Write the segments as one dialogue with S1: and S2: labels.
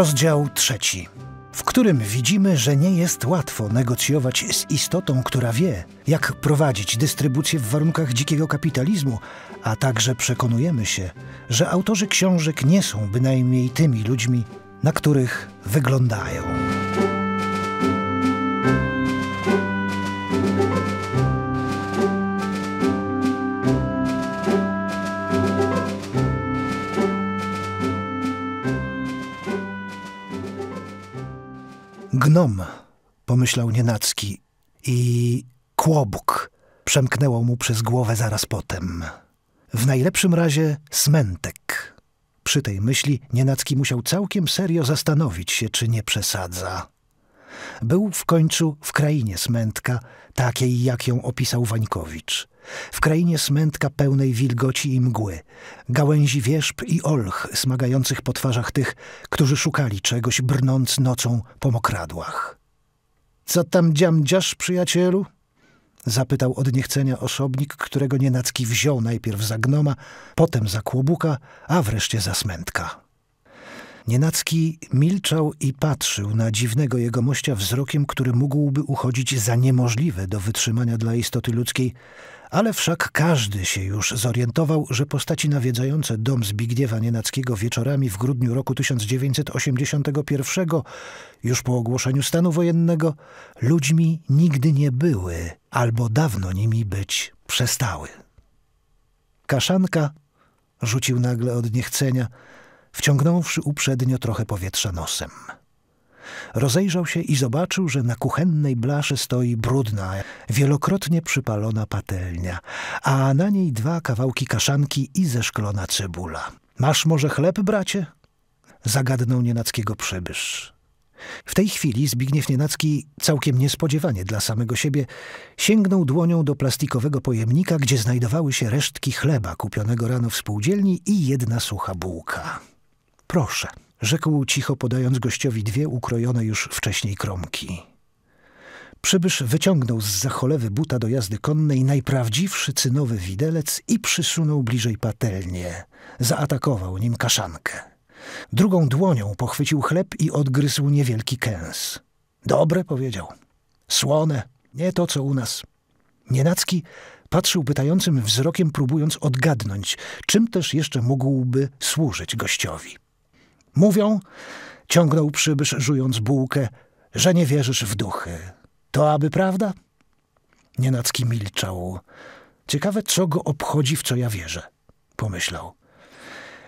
S1: Rozdział trzeci, w którym widzimy, że nie jest łatwo negocjować z istotą, która wie, jak prowadzić dystrybucję w warunkach dzikiego kapitalizmu, a także przekonujemy się, że autorzy książek nie są bynajmniej tymi ludźmi, na których wyglądają. Gnom, pomyślał nienacki i kłobuk przemknęło mu przez głowę zaraz potem. W najlepszym razie smętek. Przy tej myśli nienacki musiał całkiem serio zastanowić się, czy nie przesadza. Był w końcu w krainie smętka, takiej jak ją opisał Wańkowicz. W krainie smętka pełnej wilgoci i mgły, gałęzi wierzb i olch smagających po twarzach tych, którzy szukali czegoś, brnąc nocą po mokradłach. Co tam dziamdziasz, przyjacielu? Zapytał od niechcenia osobnik, którego nienacki wziął najpierw za gnoma, potem za kłobuka, a wreszcie za smętka. Nienacki milczał i patrzył na dziwnego jegomościa wzrokiem, który mógłby uchodzić za niemożliwe do wytrzymania dla istoty ludzkiej, ale wszak każdy się już zorientował, że postaci nawiedzające dom Zbigniewa Nienackiego wieczorami w grudniu roku 1981, już po ogłoszeniu stanu wojennego, ludźmi nigdy nie były albo dawno nimi być przestały. Kaszanka rzucił nagle od niechcenia – wciągnąwszy uprzednio trochę powietrza nosem. Rozejrzał się i zobaczył, że na kuchennej blaszy stoi brudna, wielokrotnie przypalona patelnia, a na niej dwa kawałki kaszanki i zeszklona cebula. Masz może chleb, bracie? zagadnął nienackiego przybysz. W tej chwili Zbigniew Nienacki, całkiem niespodziewanie dla samego siebie, sięgnął dłonią do plastikowego pojemnika, gdzie znajdowały się resztki chleba kupionego rano w spółdzielni i jedna sucha bułka. Proszę, rzekł cicho, podając gościowi dwie ukrojone już wcześniej kromki. Przybysz wyciągnął z zacholewy buta do jazdy konnej najprawdziwszy cynowy widelec i przysunął bliżej patelnię. Zaatakował nim kaszankę. Drugą dłonią pochwycił chleb i odgryzł niewielki kęs. Dobre, powiedział. Słone, nie to co u nas. Nienacki patrzył pytającym wzrokiem, próbując odgadnąć, czym też jeszcze mógłby służyć gościowi. Mówią, ciągnął przybysz, żując bułkę, że nie wierzysz w duchy. To aby prawda? Nienacki milczał. Ciekawe, co go obchodzi, w co ja wierzę, pomyślał.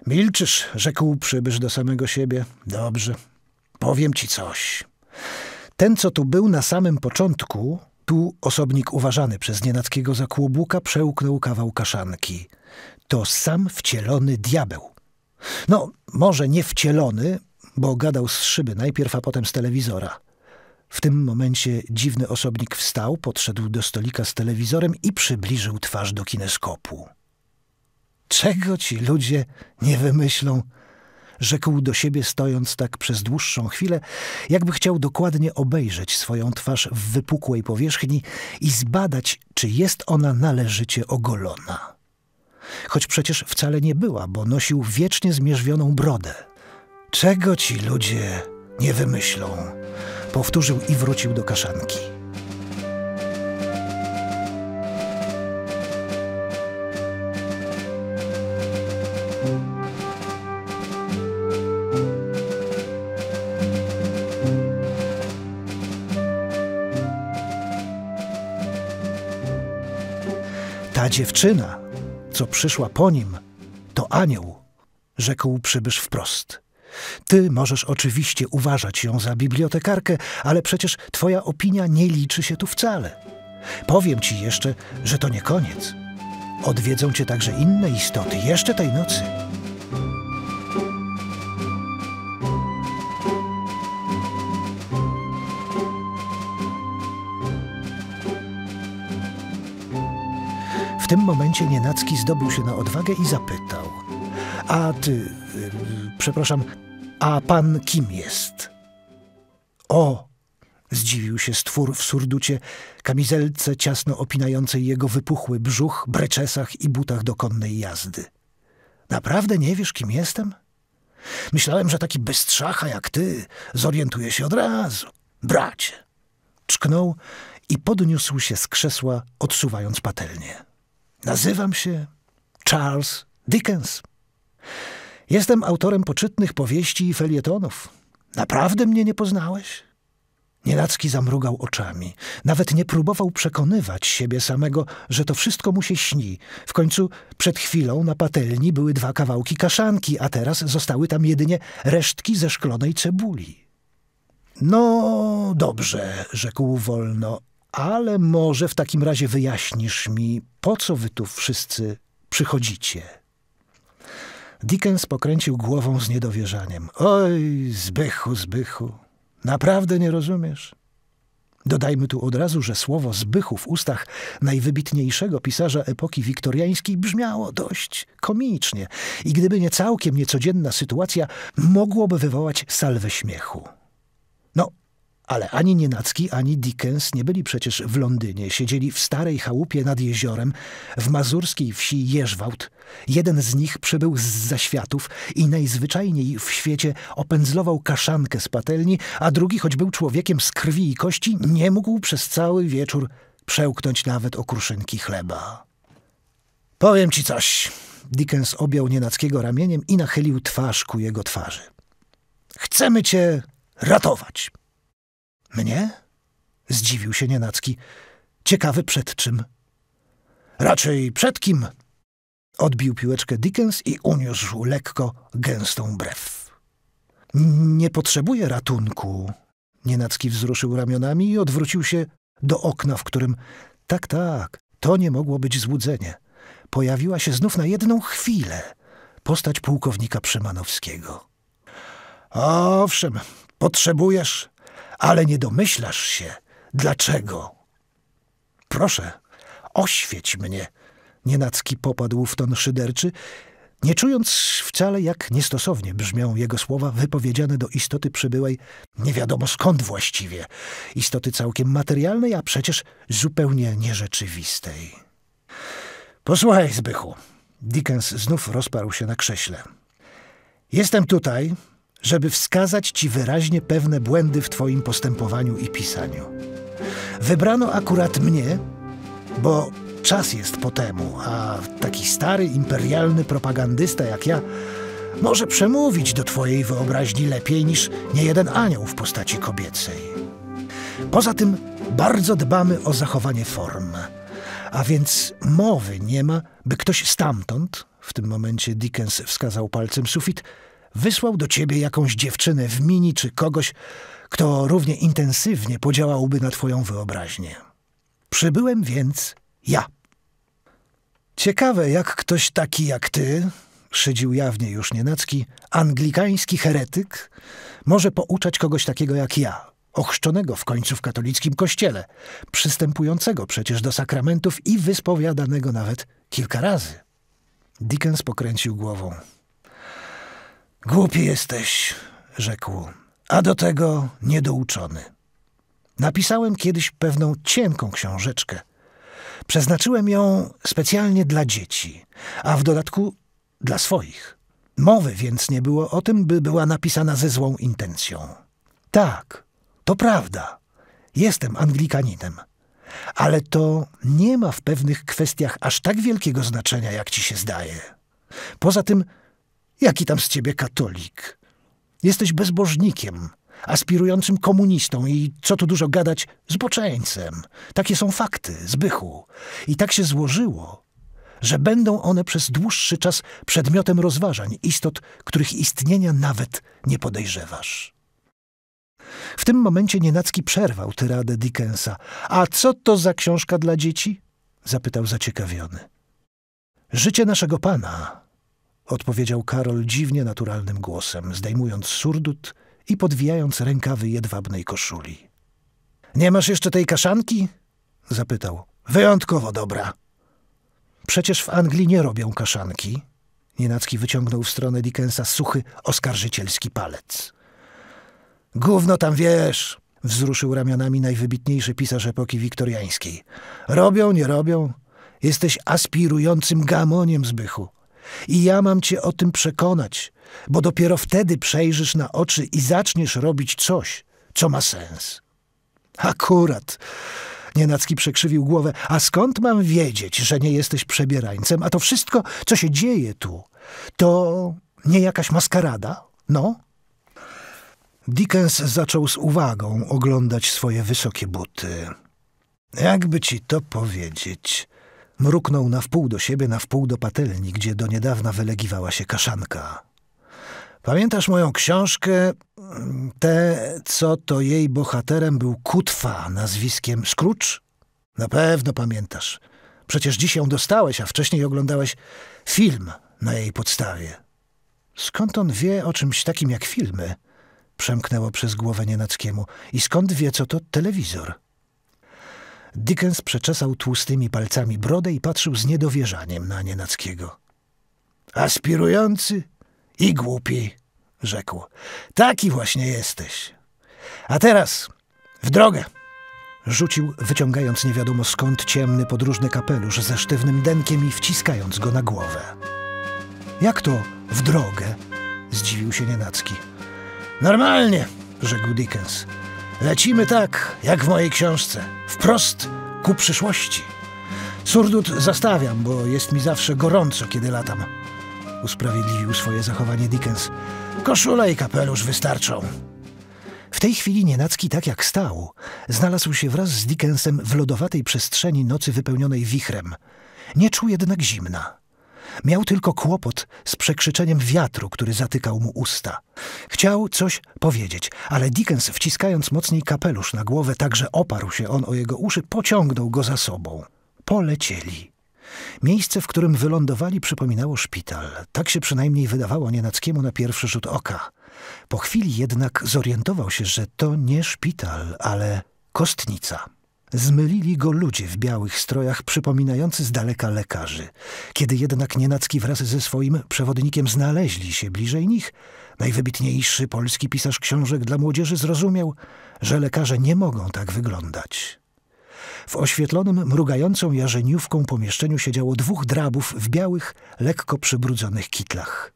S1: Milczysz, rzekł przybysz do samego siebie. Dobrze, powiem ci coś. Ten, co tu był na samym początku, tu osobnik uważany przez nienackiego za kłobuka przełknął kawał kaszanki. To sam wcielony diabeł. No, może nie wcielony, bo gadał z szyby najpierw, a potem z telewizora. W tym momencie dziwny osobnik wstał, podszedł do stolika z telewizorem i przybliżył twarz do kineskopu. Czego ci ludzie nie wymyślą? Rzekł do siebie, stojąc tak przez dłuższą chwilę, jakby chciał dokładnie obejrzeć swoją twarz w wypukłej powierzchni i zbadać, czy jest ona należycie ogolona choć przecież wcale nie była, bo nosił wiecznie zmierzwioną brodę. Czego ci ludzie nie wymyślą? Powtórzył i wrócił do kaszanki. Ta dziewczyna co przyszła po nim, to anioł, rzekł przybysz wprost. Ty możesz oczywiście uważać ją za bibliotekarkę, ale przecież twoja opinia nie liczy się tu wcale. Powiem ci jeszcze, że to nie koniec. Odwiedzą cię także inne istoty jeszcze tej nocy. tym momencie Nienacki zdobył się na odwagę i zapytał. A ty, y, przepraszam, a pan kim jest? O! Zdziwił się stwór w surducie, kamizelce ciasno opinającej jego wypuchły brzuch, breczesach i butach do konnej jazdy. Naprawdę nie wiesz, kim jestem? Myślałem, że taki bystrzacha jak ty zorientuje się od razu. Bracie! Czknął i podniósł się z krzesła, odsuwając patelnię. Nazywam się Charles Dickens. Jestem autorem poczytnych powieści i felietonów. Naprawdę mnie nie poznałeś? Nielacki zamrugał oczami. Nawet nie próbował przekonywać siebie samego, że to wszystko mu się śni. W końcu przed chwilą na patelni były dwa kawałki kaszanki, a teraz zostały tam jedynie resztki ze szklonej cebuli. No dobrze, rzekł wolno ale może w takim razie wyjaśnisz mi, po co wy tu wszyscy przychodzicie? Dickens pokręcił głową z niedowierzaniem. Oj, Zbychu, Zbychu, naprawdę nie rozumiesz? Dodajmy tu od razu, że słowo Zbychu w ustach najwybitniejszego pisarza epoki wiktoriańskiej brzmiało dość komicznie i gdyby nie całkiem niecodzienna sytuacja, mogłoby wywołać salwę śmiechu. No, ale ani Nienacki, ani Dickens nie byli przecież w Londynie. Siedzieli w starej chałupie nad jeziorem, w mazurskiej wsi Jeżwałt. Jeden z nich przybył z zaświatów i najzwyczajniej w świecie opędzlował kaszankę z patelni, a drugi, choć był człowiekiem z krwi i kości, nie mógł przez cały wieczór przełknąć nawet okruszynki chleba. Powiem ci coś. Dickens objął Nienackiego ramieniem i nachylił twarz ku jego twarzy. Chcemy cię ratować. Mnie? Zdziwił się nienacki. Ciekawy przed czym? Raczej przed kim? Odbił piłeczkę Dickens i uniósł lekko gęstą brew. Nie potrzebuję ratunku. Nienacki wzruszył ramionami i odwrócił się do okna, w którym... Tak, tak, to nie mogło być złudzenie. Pojawiła się znów na jedną chwilę postać pułkownika Szymanowskiego. Owszem, potrzebujesz ale nie domyślasz się, dlaczego. Proszę, oświeć mnie. Nienacki popadł w ton szyderczy, nie czując wcale, jak niestosownie brzmią jego słowa wypowiedziane do istoty przybyłej nie wiadomo skąd właściwie, istoty całkiem materialnej, a przecież zupełnie nierzeczywistej. Posłuchaj, Zbychu. Dickens znów rozparł się na krześle. Jestem tutaj, żeby wskazać ci wyraźnie pewne błędy w twoim postępowaniu i pisaniu. Wybrano akurat mnie, bo czas jest po temu, a taki stary imperialny propagandysta jak ja może przemówić do twojej wyobraźni lepiej niż niejeden anioł w postaci kobiecej. Poza tym bardzo dbamy o zachowanie form, a więc mowy nie ma, by ktoś stamtąd, w tym momencie Dickens wskazał palcem sufit, wysłał do ciebie jakąś dziewczynę w mini czy kogoś, kto równie intensywnie podziałałby na twoją wyobraźnię. Przybyłem więc ja. Ciekawe, jak ktoś taki jak ty, szydził jawnie już nienacki, anglikański heretyk, może pouczać kogoś takiego jak ja, ochrzczonego w końcu w katolickim kościele, przystępującego przecież do sakramentów i wyspowiadanego nawet kilka razy. Dickens pokręcił głową. Głupi jesteś, rzekł, a do tego niedouczony. Napisałem kiedyś pewną cienką książeczkę. Przeznaczyłem ją specjalnie dla dzieci, a w dodatku dla swoich. Mowy więc nie było o tym, by była napisana ze złą intencją. Tak, to prawda. Jestem Anglikaninem. Ale to nie ma w pewnych kwestiach aż tak wielkiego znaczenia, jak ci się zdaje. Poza tym, Jaki tam z ciebie katolik? Jesteś bezbożnikiem, aspirującym komunistą i, co tu dużo gadać, zboczeńcem. Takie są fakty, Zbychu. I tak się złożyło, że będą one przez dłuższy czas przedmiotem rozważań istot, których istnienia nawet nie podejrzewasz. W tym momencie Nienacki przerwał tyradę Dickensa. A co to za książka dla dzieci? zapytał zaciekawiony. Życie naszego pana, odpowiedział Karol dziwnie naturalnym głosem, zdejmując surdut i podwijając rękawy jedwabnej koszuli. Nie masz jeszcze tej kaszanki? zapytał. Wyjątkowo dobra. Przecież w Anglii nie robią kaszanki. Nienacki wyciągnął w stronę Dickensa suchy, oskarżycielski palec. Gówno tam wiesz, wzruszył ramionami najwybitniejszy pisarz epoki wiktoriańskiej. Robią, nie robią. Jesteś aspirującym gamoniem, Zbychu. I ja mam cię o tym przekonać, bo dopiero wtedy przejrzysz na oczy i zaczniesz robić coś, co ma sens. Akurat. Nienacki przekrzywił głowę. A skąd mam wiedzieć, że nie jesteś przebierańcem? A to wszystko, co się dzieje tu, to nie jakaś maskarada? No? Dickens zaczął z uwagą oglądać swoje wysokie buty. Jakby ci to powiedzieć? Mruknął na wpół do siebie, na wpół do patelni, gdzie do niedawna wylegiwała się kaszanka. Pamiętasz moją książkę? Te, co to jej bohaterem był Kutwa nazwiskiem Scrooge? Na pewno pamiętasz. Przecież dziś ją dostałeś, a wcześniej oglądałeś film na jej podstawie. Skąd on wie o czymś takim jak filmy? Przemknęło przez głowę Nienackiemu. I skąd wie, co to telewizor? Dickens przeczesał tłustymi palcami brodę i patrzył z niedowierzaniem na Nienackiego. Aspirujący i głupi, rzekł. Taki właśnie jesteś. A teraz w drogę. Rzucił, wyciągając nie wiadomo skąd ciemny podróżny kapelusz ze sztywnym denkiem i wciskając go na głowę. Jak to w drogę? Zdziwił się Nienacki. Normalnie, rzekł Dickens. Lecimy tak, jak w mojej książce, wprost ku przyszłości. Surdut zastawiam, bo jest mi zawsze gorąco, kiedy latam. Usprawiedliwił swoje zachowanie Dickens. Koszule i kapelusz wystarczą. W tej chwili nienacki, tak jak stał, znalazł się wraz z Dickensem w lodowatej przestrzeni nocy wypełnionej wichrem. Nie czuł jednak zimna. Miał tylko kłopot z przekrzyczeniem wiatru, który zatykał mu usta. Chciał coś powiedzieć, ale Dickens, wciskając mocniej kapelusz na głowę, tak że oparł się on o jego uszy, pociągnął go za sobą. Polecieli. Miejsce, w którym wylądowali, przypominało szpital. Tak się przynajmniej wydawało Nienackiemu na pierwszy rzut oka. Po chwili jednak zorientował się, że to nie szpital, ale kostnica. Zmylili go ludzie w białych strojach, przypominający z daleka lekarzy. Kiedy jednak nienacki wraz ze swoim przewodnikiem znaleźli się bliżej nich, najwybitniejszy polski pisarz książek dla młodzieży zrozumiał, że lekarze nie mogą tak wyglądać. W oświetlonym, mrugającą jarzeniówką pomieszczeniu siedziało dwóch drabów w białych, lekko przybrudzonych kitlach.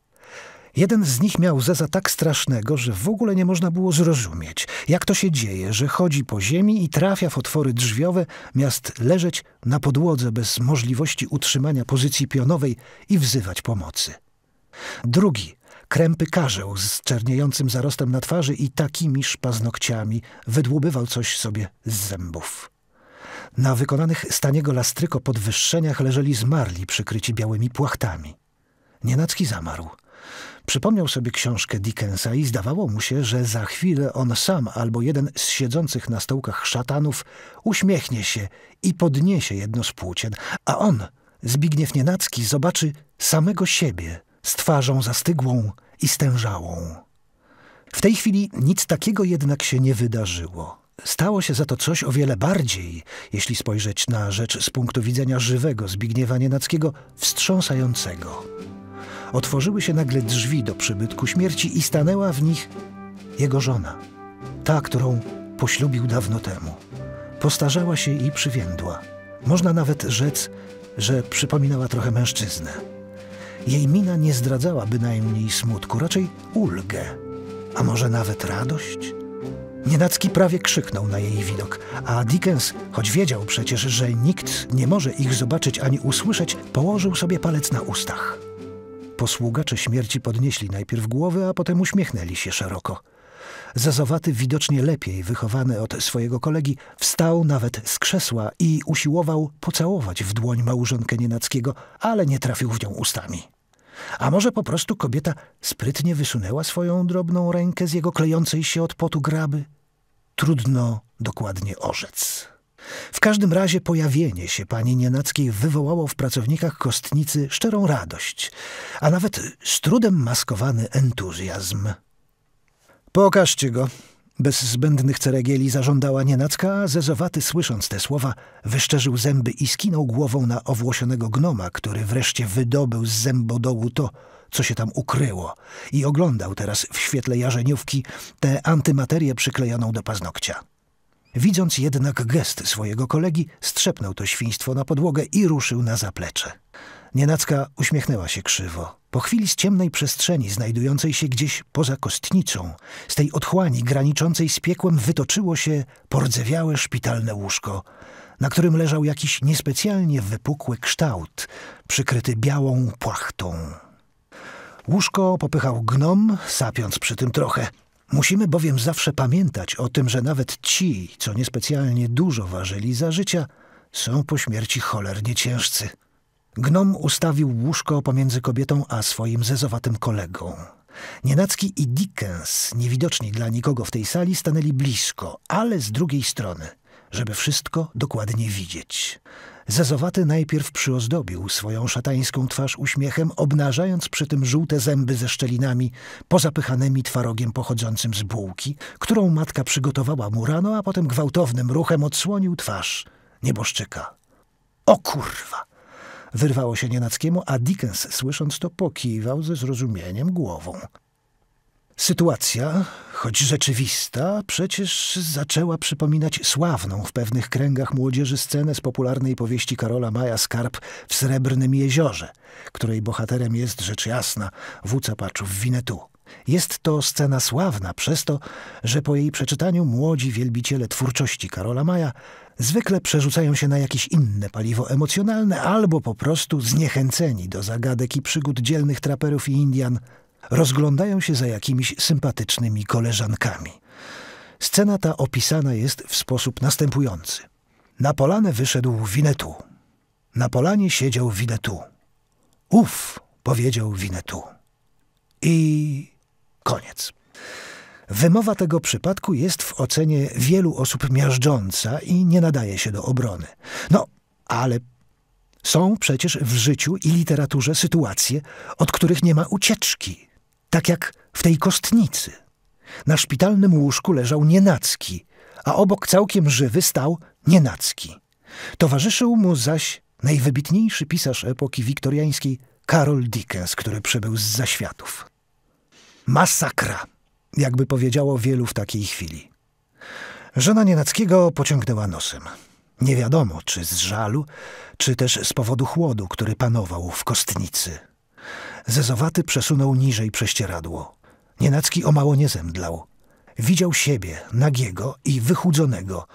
S1: Jeden z nich miał zeza tak strasznego, że w ogóle nie można było zrozumieć, jak to się dzieje, że chodzi po ziemi i trafia w otwory drzwiowe, miast leżeć na podłodze bez możliwości utrzymania pozycji pionowej i wzywać pomocy. Drugi, krępy karzeł z czerniejącym zarostem na twarzy i takimi szpaznokciami wydłubywał coś sobie z zębów. Na wykonanych staniego lastryko podwyższeniach leżeli zmarli przykryci białymi płachtami. Nienacki zamarł. Przypomniał sobie książkę Dickensa i zdawało mu się, że za chwilę on sam albo jeden z siedzących na stołkach szatanów uśmiechnie się i podniesie jedno z płócien, a on, Zbigniew Nienacki, zobaczy samego siebie z twarzą zastygłą i stężałą. W tej chwili nic takiego jednak się nie wydarzyło. Stało się za to coś o wiele bardziej, jeśli spojrzeć na rzecz z punktu widzenia żywego Zbigniewa Nienackiego, wstrząsającego otworzyły się nagle drzwi do przybytku śmierci i stanęła w nich jego żona, ta, którą poślubił dawno temu. Postarzała się i przywiędła. Można nawet rzec, że przypominała trochę mężczyznę. Jej mina nie zdradzała bynajmniej smutku, raczej ulgę, a może nawet radość? Nienacki prawie krzyknął na jej widok, a Dickens, choć wiedział przecież, że nikt nie może ich zobaczyć ani usłyszeć, położył sobie palec na ustach. Posługacze śmierci podnieśli najpierw głowy, a potem uśmiechnęli się szeroko. Zazowaty, widocznie lepiej wychowany od swojego kolegi, wstał nawet z krzesła i usiłował pocałować w dłoń małżonkę Nienackiego, ale nie trafił w nią ustami. A może po prostu kobieta sprytnie wysunęła swoją drobną rękę z jego klejącej się od potu graby? Trudno dokładnie orzec. W każdym razie pojawienie się pani Nienackiej wywołało w pracownikach kostnicy szczerą radość, a nawet z trudem maskowany entuzjazm. Pokażcie go. Bez zbędnych ceregieli zażądała nienacka, a Zezowaty, słysząc te słowa, wyszczerzył zęby i skinął głową na owłosionego gnoma, który wreszcie wydobył z zębodołu to, co się tam ukryło i oglądał teraz w świetle jarzeniówki tę antymaterię przyklejoną do paznokcia. Widząc jednak gest swojego kolegi, strzepnął to świństwo na podłogę i ruszył na zaplecze. Nienacka uśmiechnęła się krzywo. Po chwili z ciemnej przestrzeni, znajdującej się gdzieś poza kostnicą, z tej otchłani graniczącej z piekłem, wytoczyło się pordzewiałe szpitalne łóżko, na którym leżał jakiś niespecjalnie wypukły kształt, przykryty białą płachtą. Łóżko popychał gnom, sapiąc przy tym trochę – Musimy bowiem zawsze pamiętać o tym, że nawet ci, co niespecjalnie dużo ważyli za życia, są po śmierci cholernie ciężcy. Gnom ustawił łóżko pomiędzy kobietą a swoim zezowatym kolegą. Nienacki i Dickens, niewidoczni dla nikogo w tej sali, stanęli blisko, ale z drugiej strony – żeby wszystko dokładnie widzieć. Zezowaty najpierw przyozdobił swoją szatańską twarz uśmiechem, obnażając przy tym żółte zęby ze szczelinami, pozapychanymi twarogiem pochodzącym z bułki, którą matka przygotowała mu rano, a potem gwałtownym ruchem odsłonił twarz nieboszczyka. O kurwa! Wyrwało się nienackiemu, a Dickens, słysząc to, pokiwał ze zrozumieniem głową. Sytuacja, choć rzeczywista, przecież zaczęła przypominać sławną w pewnych kręgach młodzieży scenę z popularnej powieści Karola Maja Skarb w Srebrnym Jeziorze, której bohaterem jest rzecz jasna wódca paczów Winetu. Jest to scena sławna przez to, że po jej przeczytaniu młodzi wielbiciele twórczości Karola Maja zwykle przerzucają się na jakieś inne paliwo emocjonalne albo po prostu zniechęceni do zagadek i przygód dzielnych traperów i Indian – rozglądają się za jakimiś sympatycznymi koleżankami. Scena ta opisana jest w sposób następujący. Na polanę wyszedł Winetu. Na polanie siedział Winetu. Uf, powiedział Winetu. I koniec. Wymowa tego przypadku jest w ocenie wielu osób miażdżąca i nie nadaje się do obrony. No, ale są przecież w życiu i literaturze sytuacje, od których nie ma ucieczki tak jak w tej kostnicy. Na szpitalnym łóżku leżał nienacki, a obok całkiem żywy stał nienacki. Towarzyszył mu zaś najwybitniejszy pisarz epoki wiktoriańskiej Karol Dickens, który przybył z zaświatów. Masakra, jakby powiedziało wielu w takiej chwili. Żona Nienackiego pociągnęła nosem. Nie wiadomo, czy z żalu, czy też z powodu chłodu, który panował w kostnicy. Zezowaty przesunął niżej prześcieradło. Nienacki o mało nie zemdlał. Widział siebie, nagiego i wychudzonego.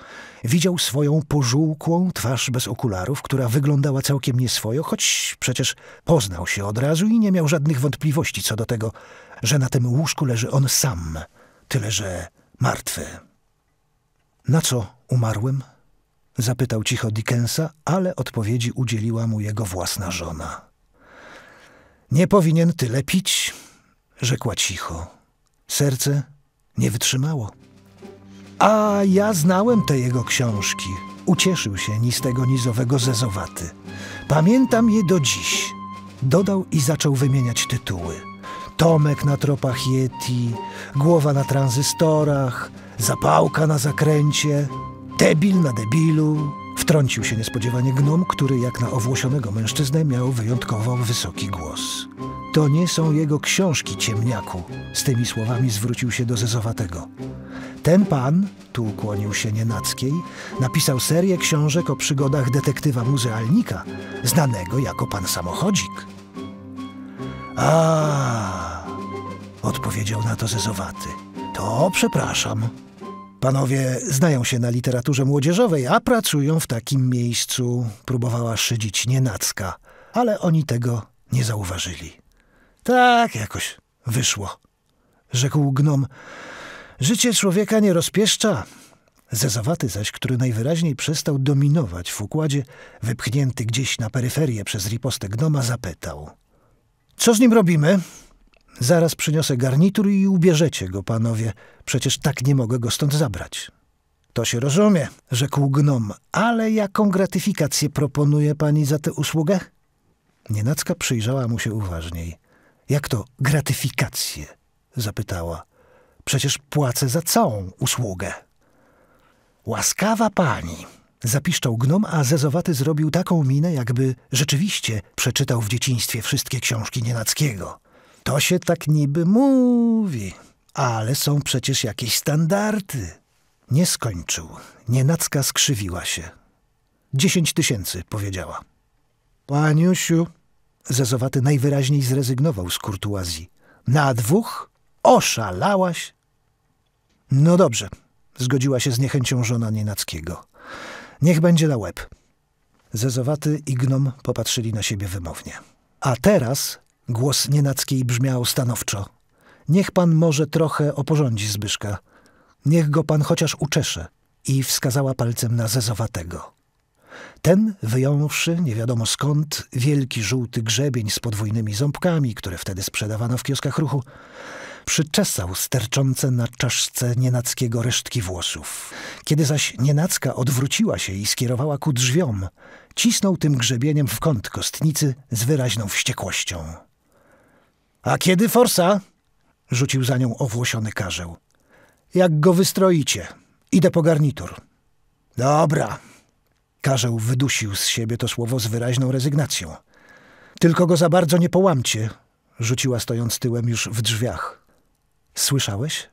S1: Widział swoją pożółkłą twarz bez okularów, która wyglądała całkiem nieswojo, choć przecież poznał się od razu i nie miał żadnych wątpliwości co do tego, że na tym łóżku leży on sam, tyle że martwy. Na co umarłem? Zapytał cicho Dickensa, ale odpowiedzi udzieliła mu jego własna żona. Nie powinien tyle pić, rzekła cicho. Serce nie wytrzymało. A ja znałem te jego książki. Ucieszył się nistego nizowego zezowaty. Pamiętam je do dziś. Dodał i zaczął wymieniać tytuły. Tomek na tropach Yeti, głowa na tranzystorach, zapałka na zakręcie, debil na debilu, Wtrącił się niespodziewanie gnom, który jak na owłosionego mężczyznę miał wyjątkowo wysoki głos. To nie są jego książki, ciemniaku. Z tymi słowami zwrócił się do Zezowatego. Ten pan, tu ukłonił się Nienackiej, napisał serię książek o przygodach detektywa muzealnika, znanego jako pan samochodzik. A, odpowiedział na to Zezowaty. To przepraszam. Panowie znają się na literaturze młodzieżowej, a pracują w takim miejscu, próbowała szydzić nienacka, ale oni tego nie zauważyli. Tak jakoś wyszło, rzekł gnom. Życie człowieka nie rozpieszcza. Zezowaty zaś, który najwyraźniej przestał dominować w układzie, wypchnięty gdzieś na peryferię przez ripostę gnoma, zapytał. Co z nim robimy? Zaraz przyniosę garnitur i ubierzecie go, panowie. Przecież tak nie mogę go stąd zabrać. To się rozumie, rzekł gnom, ale jaką gratyfikację proponuje pani za tę usługę? Nienacka przyjrzała mu się uważniej. Jak to gratyfikację? zapytała. Przecież płacę za całą usługę. Łaskawa pani, zapiszczał gnom, a zezowaty zrobił taką minę, jakby rzeczywiście przeczytał w dzieciństwie wszystkie książki Nienackiego. To się tak niby mówi, ale są przecież jakieś standardy. Nie skończył. Nienacka skrzywiła się. Dziesięć tysięcy, powiedziała. Paniusiu, Zezowaty najwyraźniej zrezygnował z kurtuazji. Na dwóch? Oszalałaś? No dobrze, zgodziła się z niechęcią żona Nienackiego. Niech będzie na łeb. Zezowaty i Gnom popatrzyli na siebie wymownie. A teraz Głos Nienackiej brzmiał stanowczo. Niech pan może trochę oporządzi Zbyszka. Niech go pan chociaż uczesze. I wskazała palcem na zezowatego. Ten, wyjąwszy, nie wiadomo skąd, wielki żółty grzebień z podwójnymi ząbkami, które wtedy sprzedawano w kioskach ruchu, przyczesał sterczące na czaszce Nienackiego resztki włosów. Kiedy zaś Nienacka odwróciła się i skierowała ku drzwiom, cisnął tym grzebieniem w kąt kostnicy z wyraźną wściekłością. A kiedy forsa? Rzucił za nią owłosiony karzeł. Jak go wystroicie? Idę po garnitur. Dobra. Karzeł wydusił z siebie to słowo z wyraźną rezygnacją. Tylko go za bardzo nie połamcie, rzuciła stojąc tyłem już w drzwiach. Słyszałeś?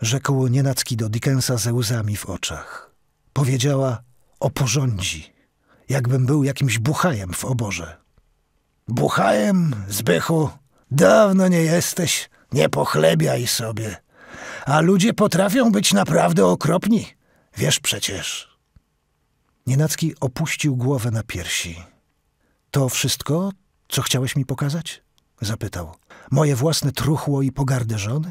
S1: Rzekł nienacki do Dickensa ze łzami w oczach. Powiedziała o porządzi, jakbym był jakimś buchajem w oborze. Buchajem, Zbychu, Dawno nie jesteś, nie pochlebiaj sobie. A ludzie potrafią być naprawdę okropni. Wiesz przecież. Nienacki opuścił głowę na piersi. To wszystko, co chciałeś mi pokazać? Zapytał. Moje własne truchło i pogardę żony?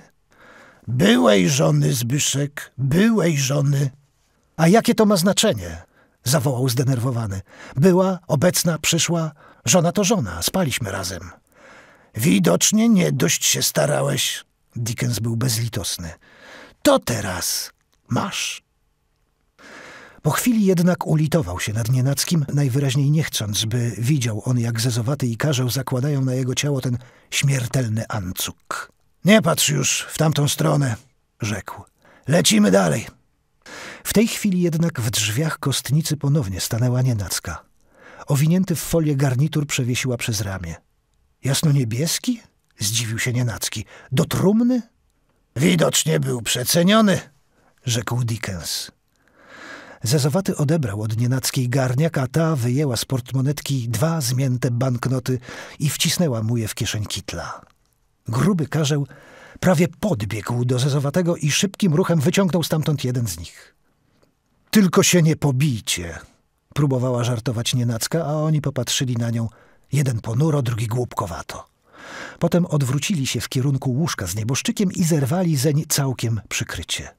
S1: Byłej żony, Zbyszek, byłej żony. A jakie to ma znaczenie? Zawołał zdenerwowany. Była, obecna, przyszła. Żona to żona, spaliśmy razem. Widocznie nie dość się starałeś. Dickens był bezlitosny. To teraz masz. Po chwili jednak ulitował się nad Nienackim, najwyraźniej nie chcąc, by widział on, jak zezowaty i karzeł zakładają na jego ciało ten śmiertelny ancuk. Nie patrz już w tamtą stronę, rzekł. Lecimy dalej. W tej chwili jednak w drzwiach kostnicy ponownie stanęła Nienacka. Owinięty w folię garnitur przewiesiła przez ramię. Jasno-niebieski? Zdziwił się nienacki. Do trumny? Widocznie był przeceniony, rzekł Dickens. Zezowaty odebrał od nienackiej garniak, a ta wyjęła z portmonetki dwa zmięte banknoty i wcisnęła mu je w kieszeń kitla. Gruby karzeł prawie podbiegł do zezowatego i szybkim ruchem wyciągnął stamtąd jeden z nich. Tylko się nie pobijcie, próbowała żartować nienacka, a oni popatrzyli na nią – Jeden ponuro, drugi głupkowato. Potem odwrócili się w kierunku łóżka z nieboszczykiem i zerwali zeń całkiem przykrycie.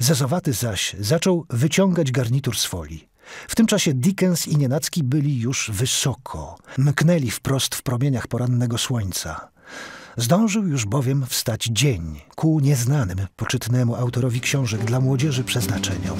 S1: Zezowaty zaś zaczął wyciągać garnitur z folii. W tym czasie Dickens i Nienacki byli już wysoko. Mknęli wprost w promieniach porannego słońca. Zdążył już bowiem wstać dzień ku nieznanym poczytnemu autorowi książek dla młodzieży przeznaczeniom.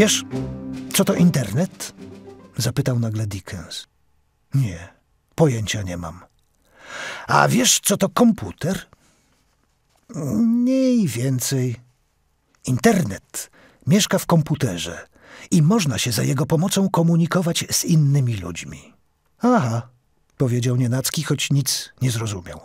S1: Wiesz, co to internet? Zapytał nagle Dickens. Nie, pojęcia nie mam. A wiesz, co to komputer? Mniej więcej. Internet mieszka w komputerze i można się za jego pomocą komunikować z innymi ludźmi. Aha, powiedział nienacki, choć nic nie zrozumiał.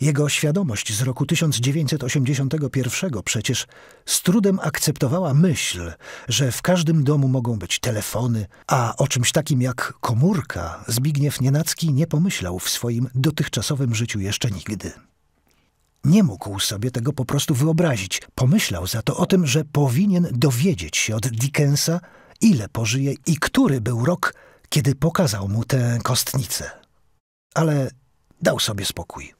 S1: Jego świadomość z roku 1981 przecież z trudem akceptowała myśl, że w każdym domu mogą być telefony, a o czymś takim jak komórka Zbigniew Nienacki nie pomyślał w swoim dotychczasowym życiu jeszcze nigdy. Nie mógł sobie tego po prostu wyobrazić. Pomyślał za to o tym, że powinien dowiedzieć się od Dickensa, ile pożyje i który był rok, kiedy pokazał mu tę kostnicę. Ale dał sobie spokój.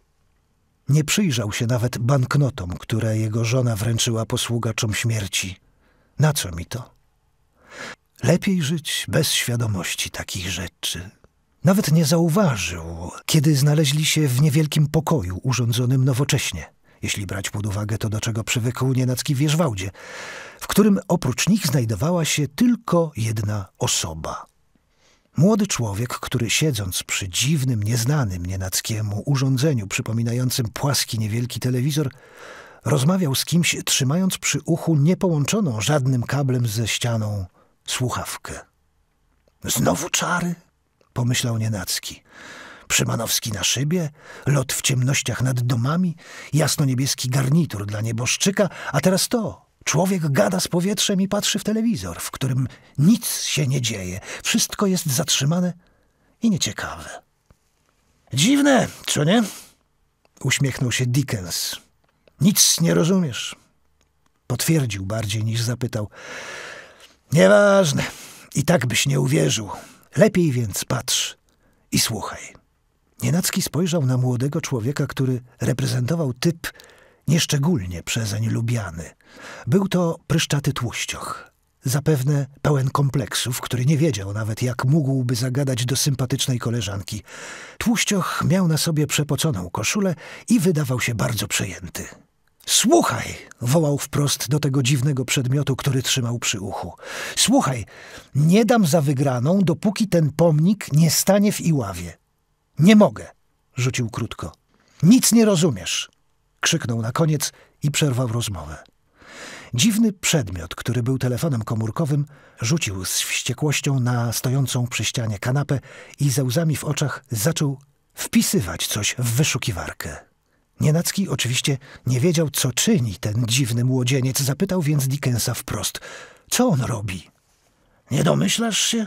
S1: Nie przyjrzał się nawet banknotom, które jego żona wręczyła posługaczom śmierci. Na co mi to? Lepiej żyć bez świadomości takich rzeczy. Nawet nie zauważył, kiedy znaleźli się w niewielkim pokoju urządzonym nowocześnie, jeśli brać pod uwagę to, do czego przywykł nienacki wierzwałdzie, w którym oprócz nich znajdowała się tylko jedna osoba. Młody człowiek, który siedząc przy dziwnym, nieznanym nienackiemu urządzeniu przypominającym płaski, niewielki telewizor, rozmawiał z kimś, trzymając przy uchu niepołączoną żadnym kablem ze ścianą słuchawkę. Znowu czary? pomyślał nienacki. Szymanowski na szybie, lot w ciemnościach nad domami, jasno-niebieski garnitur dla nieboszczyka, a teraz to. Człowiek gada z powietrzem i patrzy w telewizor, w którym nic się nie dzieje, wszystko jest zatrzymane i nieciekawe. Dziwne, co nie? Uśmiechnął się Dickens. Nic nie rozumiesz. Potwierdził bardziej niż zapytał. Nieważne, i tak byś nie uwierzył. Lepiej więc patrz i słuchaj. Nienacki spojrzał na młodego człowieka, który reprezentował typ nieszczególnie przezeń lubiany. Był to pryszczaty tłuścioch, zapewne pełen kompleksów, który nie wiedział nawet, jak mógłby zagadać do sympatycznej koleżanki. Tłuścioch miał na sobie przepoconą koszulę i wydawał się bardzo przejęty. Słuchaj! wołał wprost do tego dziwnego przedmiotu, który trzymał przy uchu. Słuchaj, nie dam za wygraną, dopóki ten pomnik nie stanie w Iławie. Nie mogę, rzucił krótko. Nic nie rozumiesz. Krzyknął na koniec i przerwał rozmowę. Dziwny przedmiot, który był telefonem komórkowym, rzucił z wściekłością na stojącą przy ścianie kanapę i ze łzami w oczach zaczął wpisywać coś w wyszukiwarkę. Nienacki oczywiście nie wiedział, co czyni ten dziwny młodzieniec, zapytał więc Dickensa wprost. Co on robi? Nie domyślasz się?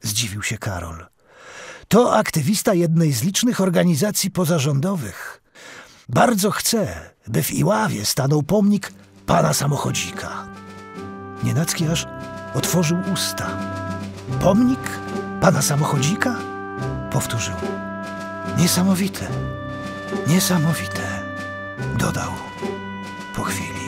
S1: Zdziwił się Karol. To aktywista jednej z licznych organizacji pozarządowych. Bardzo chcę, by w Iławie stanął pomnik pana samochodzika. Nienacki aż otworzył usta. Pomnik pana samochodzika? Powtórzył. Niesamowite, niesamowite, dodał po chwili.